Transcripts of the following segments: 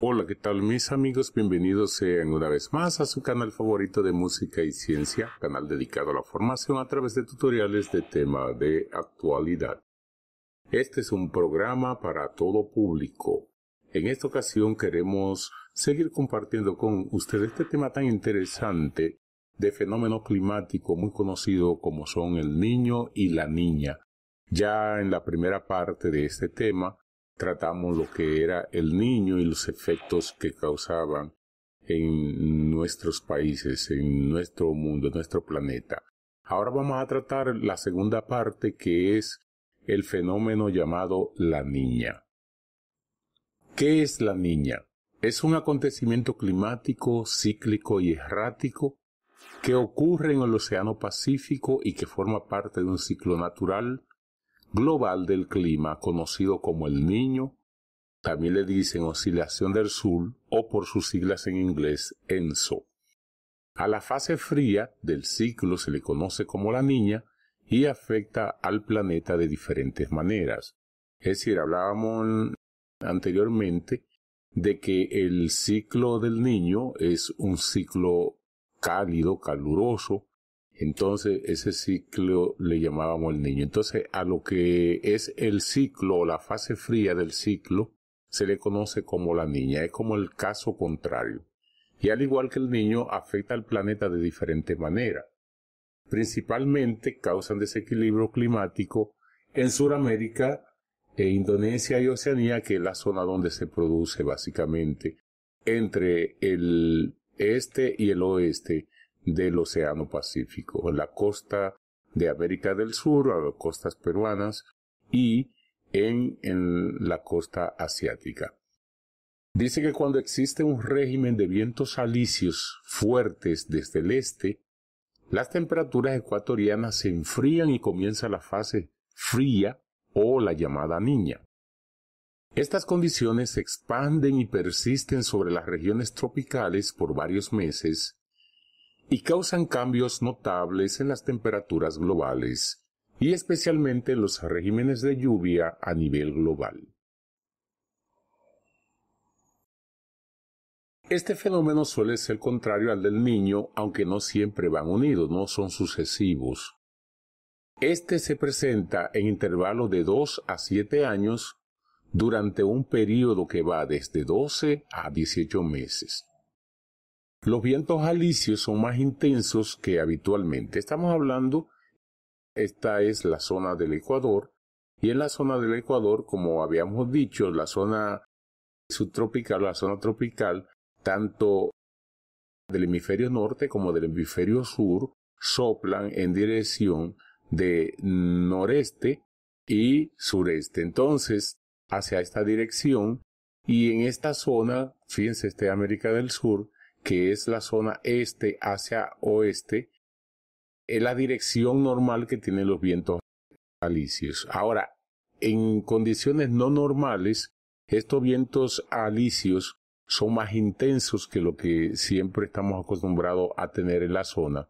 Hola, ¿qué tal mis amigos? Bienvenidos sean una vez más a su canal favorito de música y ciencia, canal dedicado a la formación a través de tutoriales de tema de actualidad. Este es un programa para todo público. En esta ocasión queremos seguir compartiendo con ustedes este tema tan interesante de fenómeno climático muy conocido como son el niño y la niña. Ya en la primera parte de este tema tratamos lo que era el niño y los efectos que causaban en nuestros países, en nuestro mundo, en nuestro planeta. Ahora vamos a tratar la segunda parte que es el fenómeno llamado la niña. ¿Qué es la niña? Es un acontecimiento climático, cíclico y errático que ocurre en el Océano Pacífico y que forma parte de un ciclo natural global del clima conocido como el niño, también le dicen oscilación del sur o por sus siglas en inglés ENSO. A la fase fría del ciclo se le conoce como la niña y afecta al planeta de diferentes maneras. Es decir, hablábamos anteriormente de que el ciclo del niño es un ciclo cálido, caluroso, entonces, ese ciclo le llamábamos el niño. Entonces, a lo que es el ciclo o la fase fría del ciclo, se le conoce como la niña. Es como el caso contrario. Y al igual que el niño, afecta al planeta de diferente manera. Principalmente causan desequilibrio climático en Sudamérica, e Indonesia y Oceanía, que es la zona donde se produce básicamente entre el este y el oeste del Océano Pacífico, en la costa de América del Sur, a las costas peruanas y en, en la costa asiática. Dice que cuando existe un régimen de vientos alisios fuertes desde el este, las temperaturas ecuatorianas se enfrían y comienza la fase fría o la llamada niña. Estas condiciones se expanden y persisten sobre las regiones tropicales por varios meses y causan cambios notables en las temperaturas globales y especialmente en los regímenes de lluvia a nivel global. Este fenómeno suele ser contrario al del niño, aunque no siempre van unidos, no son sucesivos. Este se presenta en intervalos de 2 a 7 años durante un período que va desde 12 a 18 meses. Los vientos alisios son más intensos que habitualmente. Estamos hablando, esta es la zona del Ecuador, y en la zona del Ecuador, como habíamos dicho, la zona subtropical, la zona tropical, tanto del hemisferio norte como del hemisferio sur, soplan en dirección de noreste y sureste. Entonces, hacia esta dirección y en esta zona, fíjense, este América del Sur, que es la zona este hacia oeste, es la dirección normal que tienen los vientos alisios. Ahora, en condiciones no normales, estos vientos alisios son más intensos que lo que siempre estamos acostumbrados a tener en la zona.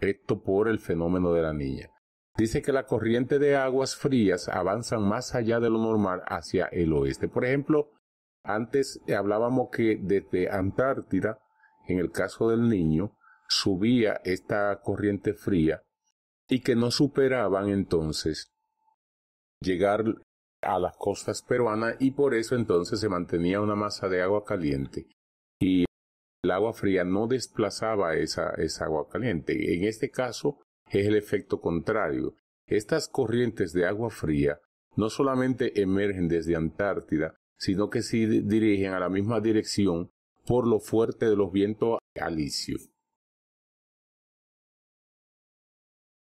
Esto por el fenómeno de la niña. Dice que la corriente de aguas frías avanzan más allá de lo normal hacia el oeste. Por ejemplo, antes hablábamos que desde Antártida en el caso del niño, subía esta corriente fría y que no superaban entonces llegar a las costas peruanas y por eso entonces se mantenía una masa de agua caliente y el agua fría no desplazaba esa, esa agua caliente. En este caso es el efecto contrario. Estas corrientes de agua fría no solamente emergen desde Antártida, sino que se dirigen a la misma dirección por lo fuerte de los vientos alisios.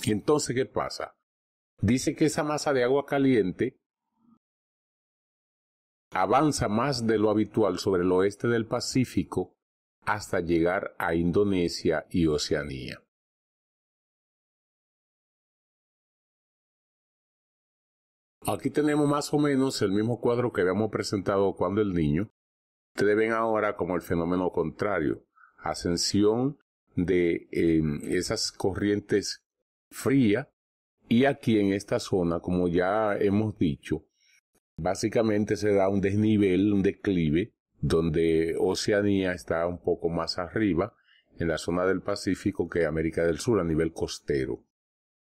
Entonces, ¿qué pasa? Dice que esa masa de agua caliente avanza más de lo habitual sobre el oeste del Pacífico hasta llegar a Indonesia y Oceanía. Aquí tenemos más o menos el mismo cuadro que habíamos presentado cuando el niño Ustedes ven ahora como el fenómeno contrario, ascensión de em, esas corrientes frías y aquí en esta zona, como ya hemos dicho, básicamente se da un desnivel, un declive, donde Oceanía está un poco más arriba en la zona del Pacífico que América del Sur a nivel costero.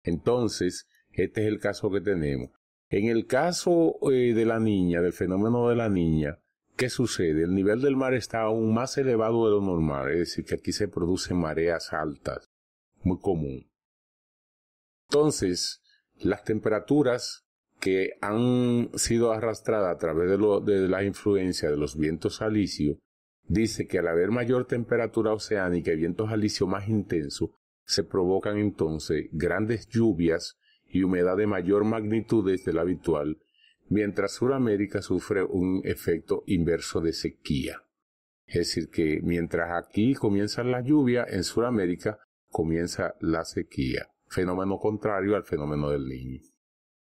Entonces, este es el caso que tenemos. En el caso eh, de la niña, del fenómeno de la niña, ¿Qué sucede? El nivel del mar está aún más elevado de lo normal, es decir, que aquí se producen mareas altas, muy común. Entonces, las temperaturas que han sido arrastradas a través de, la influencia de los vientos alisios, dice que al haber mayor temperatura oceánica y vientos alisios más intensos, se provocan entonces grandes lluvias y humedad de mayor magnitud desde la habitual mientras Sudamérica sufre un efecto inverso de sequía. Es decir, que mientras aquí comienzan la lluvia, en Sudamérica comienza la sequía, fenómeno contrario al fenómeno del niño.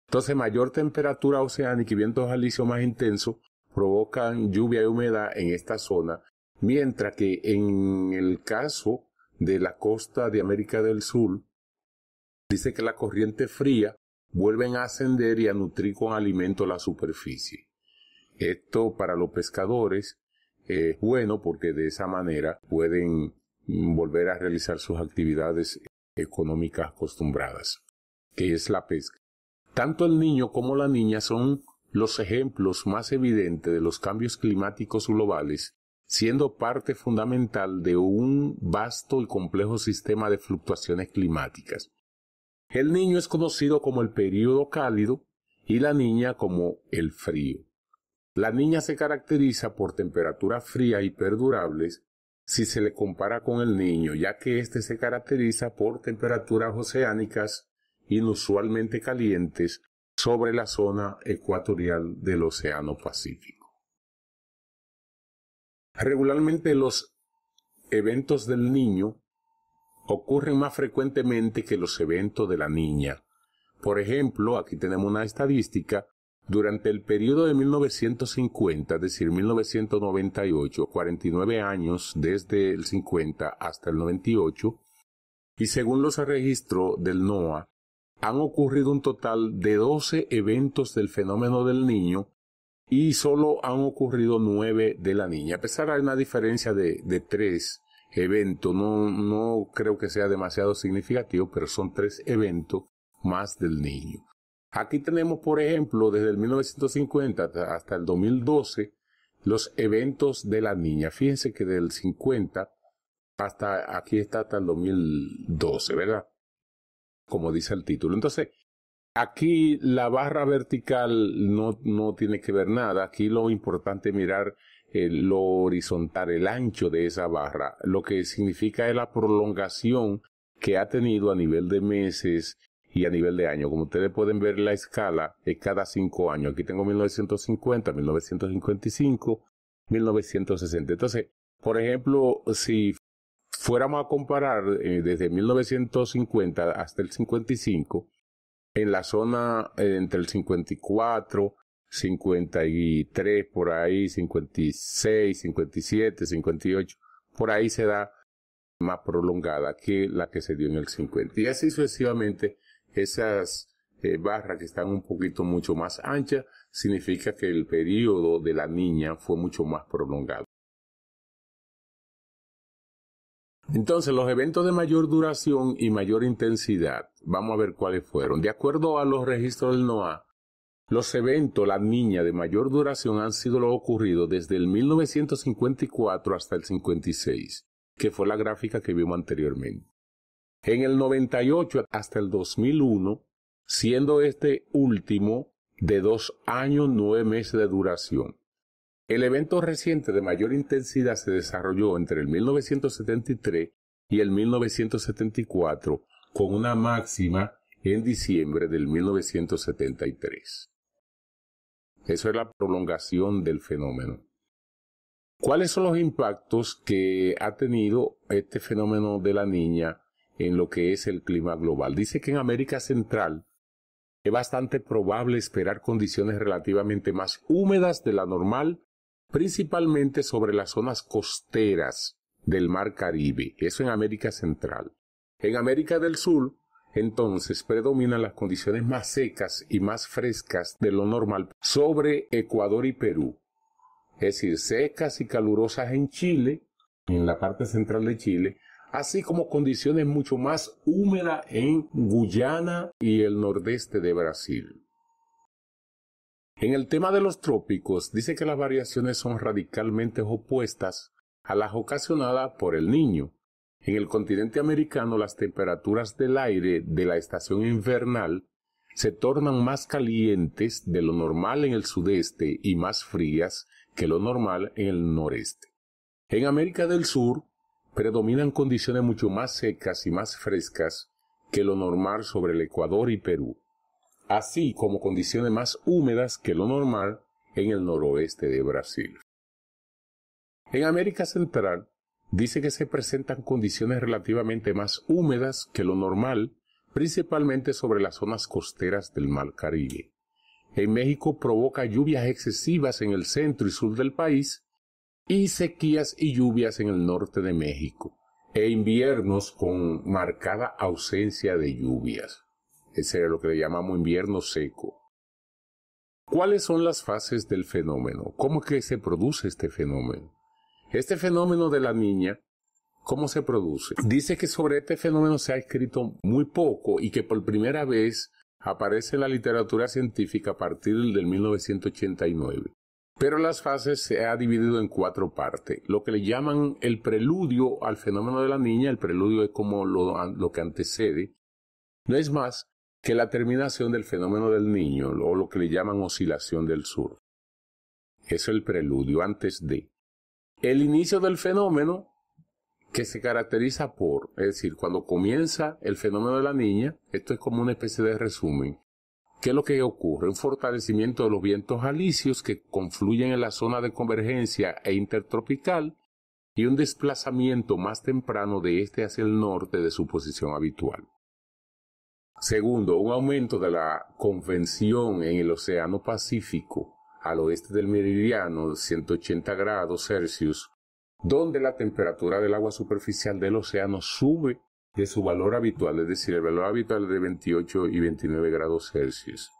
Entonces, mayor temperatura oceánica y vientos alisios más intensos provocan lluvia y humedad en esta zona, mientras que en el caso de la costa de América del Sur, dice que la corriente fría vuelven a ascender y a nutrir con alimento la superficie. Esto para los pescadores es bueno porque de esa manera pueden mm, volver a realizar sus actividades económicas acostumbradas, que es la pesca. Tanto el niño como la niña son los ejemplos más evidentes de los cambios climáticos globales, siendo parte fundamental de un vasto y complejo sistema de fluctuaciones climáticas. El niño es conocido como el período cálido y la niña como el frío. La niña se caracteriza por temperaturas frías y perdurables si se le compara con el niño, ya que éste se caracteriza por temperaturas oceánicas inusualmente calientes sobre la zona ecuatorial del Océano Pacífico. Regularmente los eventos del niño ocurren más frecuentemente que los eventos de la niña. Por ejemplo, aquí tenemos una estadística, durante el periodo de 1950, es decir, 1998, 49 años desde el 50 hasta el 98, y según los registros del NOAA, han ocurrido un total de 12 eventos del fenómeno del niño y solo han ocurrido 9 de la niña, a pesar de una diferencia de, de 3 evento. No, no creo que sea demasiado significativo, pero son tres eventos más del niño. Aquí tenemos, por ejemplo, desde el 1950 hasta el 2012, los eventos de la niña. Fíjense que del 50 hasta aquí está hasta el 2012, ¿verdad? Como dice el título. Entonces, aquí la barra vertical no, no tiene que ver nada. Aquí lo importante es mirar lo horizontal, el ancho de esa barra, lo que significa es la prolongación que ha tenido a nivel de meses y a nivel de año. Como ustedes pueden ver, la escala es cada cinco años. Aquí tengo 1950, 1955, 1960. Entonces, por ejemplo, si fuéramos a comparar eh, desde 1950 hasta el 55, en la zona eh, entre el 54 53 por ahí, 56, 57, 58, por ahí se da más prolongada que la que se dio en el 50. Y así sucesivamente, esas eh, barras que están un poquito mucho más anchas, significa que el periodo de la niña fue mucho más prolongado. Entonces, los eventos de mayor duración y mayor intensidad, vamos a ver cuáles fueron. De acuerdo a los registros del NOAA, los eventos La Niña de mayor duración han sido lo ocurrido desde el 1954 hasta el 56, que fue la gráfica que vimos anteriormente. En el 98 hasta el 2001, siendo este último de dos años nueve meses de duración. El evento reciente de mayor intensidad se desarrolló entre el 1973 y el 1974 con una máxima en diciembre del 1973. Eso es la prolongación del fenómeno. ¿Cuáles son los impactos que ha tenido este fenómeno de la niña en lo que es el clima global? Dice que en América Central es bastante probable esperar condiciones relativamente más húmedas de la normal, principalmente sobre las zonas costeras del Mar Caribe, eso en América Central. En América del Sur entonces predominan las condiciones más secas y más frescas de lo normal sobre Ecuador y Perú. Es decir, secas y calurosas en Chile, en la parte central de Chile, así como condiciones mucho más húmedas en Guyana y el nordeste de Brasil. En el tema de los trópicos, dice que las variaciones son radicalmente opuestas a las ocasionadas por el niño, en el continente americano las temperaturas del aire de la estación invernal se tornan más calientes de lo normal en el sudeste y más frías que lo normal en el noreste. En América del Sur predominan condiciones mucho más secas y más frescas que lo normal sobre el Ecuador y Perú, así como condiciones más húmedas que lo normal en el noroeste de Brasil. En América Central dice que se presentan condiciones relativamente más húmedas que lo normal, principalmente sobre las zonas costeras del Mar Caribe. En México provoca lluvias excesivas en el centro y sur del país y sequías y lluvias en el norte de México e inviernos con marcada ausencia de lluvias. Ese es lo que le llamamos invierno seco. ¿Cuáles son las fases del fenómeno? ¿Cómo que se produce este fenómeno? Este fenómeno de la niña, ¿cómo se produce? Dice que sobre este fenómeno se ha escrito muy poco y que por primera vez aparece en la literatura científica a partir del 1989. Pero las fases se ha dividido en cuatro partes. Lo que le llaman el preludio al fenómeno de la niña, el preludio es como lo, lo que antecede, no es más que la terminación del fenómeno del niño o lo que le llaman oscilación del sur. Es el preludio antes de el inicio del fenómeno que se caracteriza por, es decir, cuando comienza el fenómeno de la niña, esto es como una especie de resumen. ¿Qué es lo que ocurre? Un fortalecimiento de los vientos alisios que confluyen en la zona de convergencia e intertropical y un desplazamiento más temprano de este hacia el norte de su posición habitual. Segundo, un aumento de la convención en el Océano Pacífico al oeste del meridiano, 180 grados Celsius, donde la temperatura del agua superficial del océano sube de su valor habitual, es decir, el valor habitual de 28 y 29 grados Celsius.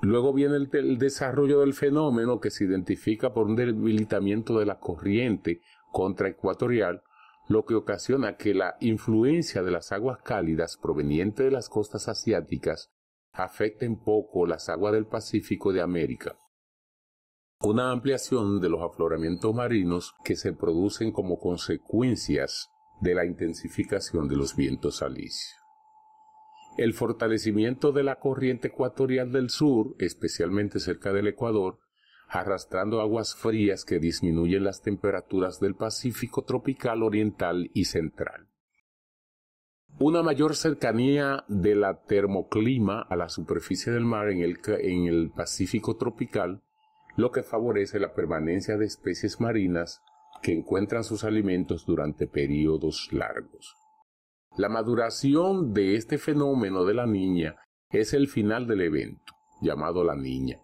Luego viene el, el, desarrollo del fenómeno que se identifica por un debilitamiento de la corriente contraecuatorial, lo que ocasiona que la influencia de las aguas cálidas provenientes de las costas asiáticas afecten poco las aguas del Pacífico de América. Una ampliación de los afloramientos marinos que se producen como consecuencias de la intensificación de los vientos alisios. El fortalecimiento de la corriente ecuatorial del sur, especialmente cerca del Ecuador, arrastrando aguas frías que disminuyen las temperaturas del Pacífico tropical oriental y central una mayor cercanía de la termoclima a la superficie del mar en el, Pacífico tropical, lo que favorece la permanencia de especies marinas que encuentran sus alimentos durante periodos largos. La maduración de este fenómeno de la niña es el final del evento, llamado la niña,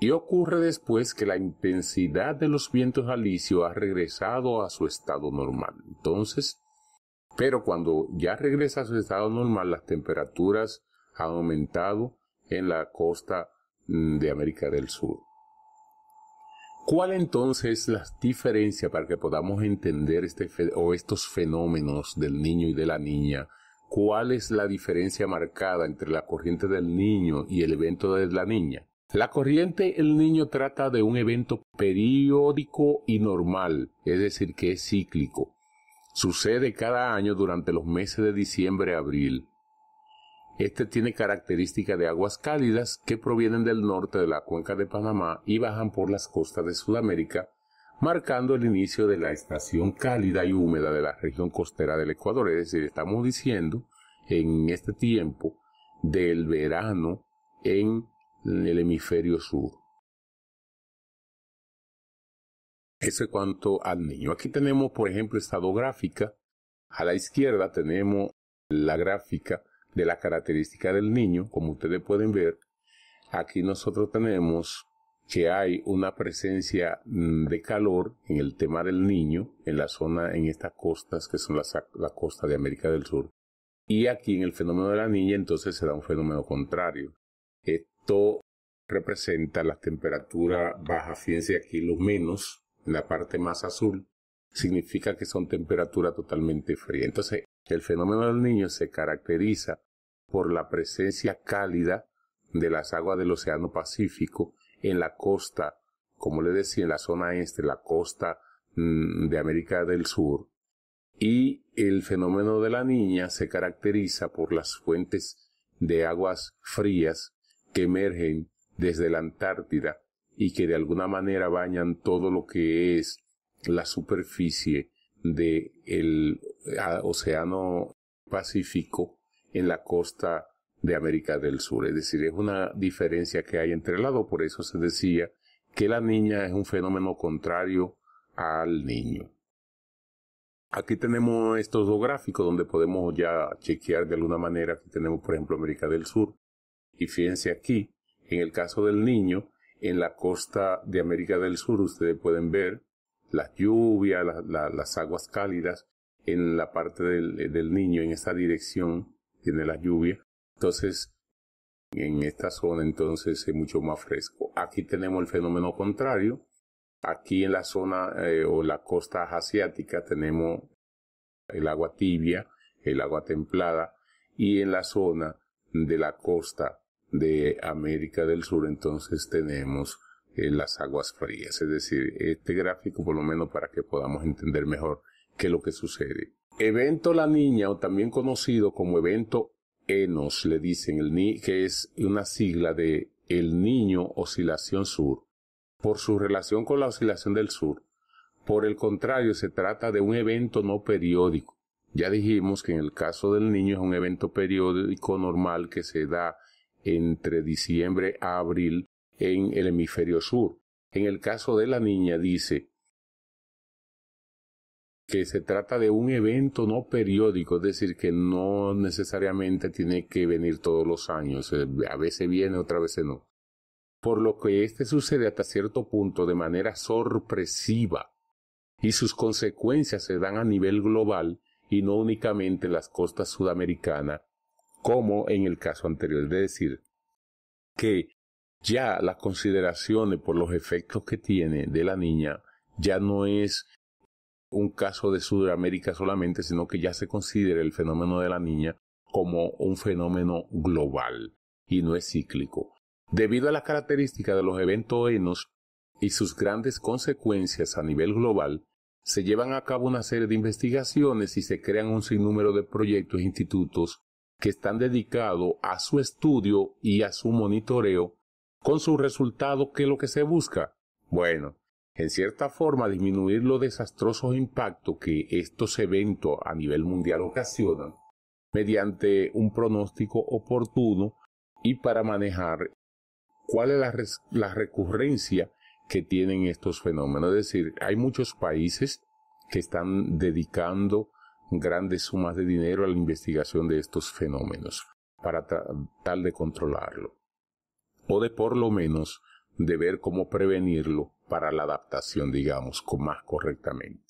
y ocurre después que la intensidad de los vientos alisios ha regresado a su estado normal. Entonces, pero cuando ya regresa a su estado normal, las temperaturas han aumentado en la costa mm, de América del Sur. ¿Cuál entonces es la diferencia para que podamos entender este estos fenómenos del niño y de la niña? ¿Cuál es la diferencia marcada entre la corriente del niño y el evento de la niña? La corriente del niño trata de un evento periódico y normal, es decir, que es cíclico. Sucede cada año durante los meses de diciembre a abril. Este tiene característica de aguas cálidas que provienen del norte de la cuenca de Panamá y bajan por las costas de Sudamérica, marcando el inicio de la estación cálida y húmeda de la región costera del Ecuador. Es decir, estamos diciendo en este tiempo del verano en el hemisferio sur. Eso es cuanto al niño. Aquí tenemos, por ejemplo, gráfica. A la izquierda tenemos la gráfica de la característica del niño, como ustedes pueden ver. Aquí nosotros tenemos que hay una presencia mm, de calor en el tema del niño, en la zona, en estas costas, que son las, la de América del Sur. Y aquí en el fenómeno de la niña, entonces se da un fenómeno contrario. Esto representa la temperatura baja, fíjense aquí lo menos, la parte más azul, significa que son temperatura totalmente fría. Entonces, el fenómeno del niño se caracteriza por la presencia cálida de las aguas del Océano Pacífico en la costa, como le decía, en la zona este, la costa mm, de América del Sur. Y el fenómeno de la niña se caracteriza por las fuentes de aguas frías que emergen desde la Antártida y que de alguna manera bañan todo lo que es la superficie del Océano Pacífico en la costa de América del Sur. Es decir, es una diferencia que hay entre lado por eso se decía que la niña es un fenómeno contrario al niño. Aquí tenemos estos dos gráficos donde podemos ya chequear de alguna manera. que tenemos, por ejemplo, América del Sur. Y fíjense aquí, en el caso del niño, en la costa de América del Sur ustedes pueden ver las lluvias, la, lluvia las aguas cálidas en la parte del, niño, en esta dirección tiene la lluvia. Entonces, en esta zona entonces es mucho más fresco. Aquí tenemos el fenómeno contrario. Aquí en la zona eh, o la costa asiática tenemos el agua tibia, el agua templada y en la zona de la costa de América del Sur, entonces tenemos eh, las aguas frías. Es decir, este gráfico por lo menos para que podamos entender mejor qué es lo que sucede. Evento La Niña, o también conocido como evento ENOS, le dicen, el ni que es una sigla de El Niño Oscilación Sur, por su relación con la oscilación del sur. Por el contrario, se trata de un evento no periódico. Ya dijimos que en el caso del niño es un evento periódico normal que se da entre diciembre a abril en el hemisferio sur. En el caso de la niña dice que se trata de un evento no periódico, es decir, que no necesariamente tiene que venir todos los años, eh, a veces viene, otra vez no. Por lo que este sucede hasta cierto punto de manera sorpresiva y sus consecuencias se dan a nivel global y no únicamente las costas sudamericanas como en el caso anterior. Es decir, que ya las consideraciones por los efectos que tiene de la niña ya no es un caso de Sudamérica solamente, sino que ya se considera el fenómeno de la niña como un fenómeno global y no es cíclico. Debido a las características de los eventos enos y sus grandes consecuencias a nivel global, se llevan a cabo una serie de investigaciones y se crean un sinnúmero de proyectos e institutos que están dedicados a su estudio y a su monitoreo con su resultado que es lo que se busca. Bueno, en cierta forma disminuir los desastrosos impactos que estos eventos a nivel mundial ocasionan mediante un pronóstico oportuno y para manejar cuál es la, la recurrencia que tienen estos fenómenos. Es decir, hay muchos países que están dedicando grandes sumas de dinero a la investigación de estos fenómenos para tal de controlarlo, o de por lo menos de ver cómo prevenirlo para la adaptación, digamos, con más correctamente.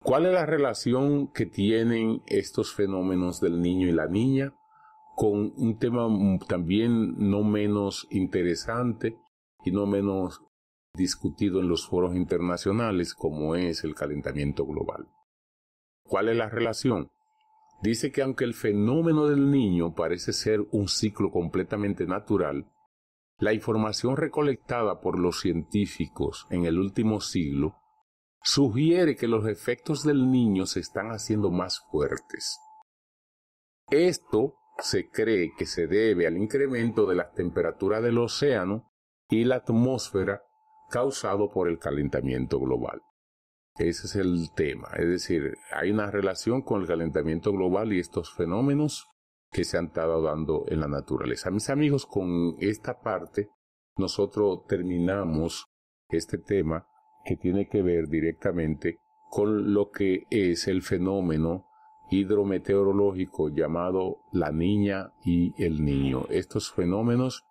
¿Cuál es la relación que tienen estos fenómenos del niño y la niña con un tema también no menos interesante y no menos discutido en los foros internacionales como es el calentamiento global? ¿Cuál es la relación? Dice que aunque el fenómeno del niño parece ser un ciclo completamente natural, la información recolectada por los científicos en el último siglo sugiere que los efectos del niño se están haciendo más fuertes. Esto se cree que se debe al incremento de las temperaturas del océano y la atmósfera causado por el calentamiento global. Ese es el tema. Es decir, hay una relación con el calentamiento global y estos fenómenos que se han estado dando en la naturaleza. Mis amigos, con esta parte nosotros terminamos este tema que tiene que ver directamente con lo que es el fenómeno hidrometeorológico llamado la niña y el niño. Estos fenómenos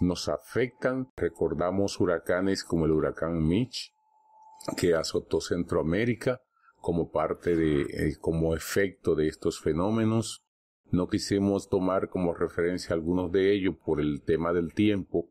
nos afectan, recordamos huracanes como el huracán Mitch, que azotó Centroamérica como parte de, eh, como efecto de estos fenómenos. No quisimos tomar como referencia algunos de ellos por el tema del tiempo.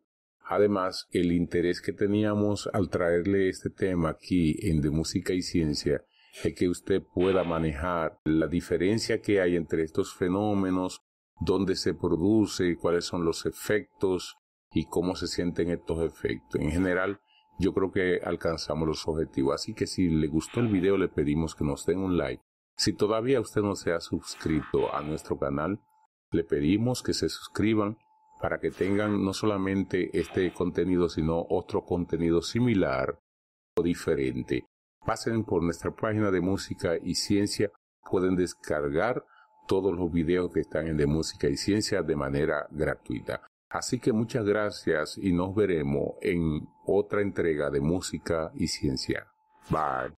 Además, el interés que teníamos al traerle este tema aquí en De Música y Ciencia es que usted pueda manejar la diferencia que hay entre estos fenómenos, dónde se produce, cuáles son los efectos y cómo se sienten estos efectos. En general, yo creo que alcanzamos los objetivos. Así que si le gustó el video, le pedimos que nos den un like. Si todavía usted no se ha suscrito a nuestro canal, le pedimos que se suscriban para que tengan no solamente este contenido, sino otro contenido similar o diferente. Pasen por nuestra página de música y ciencia, pueden descargar todos los videos que están en de música y ciencia de manera gratuita. Así que muchas gracias y nos veremos en otra entrega de Música y Ciencia. Bye.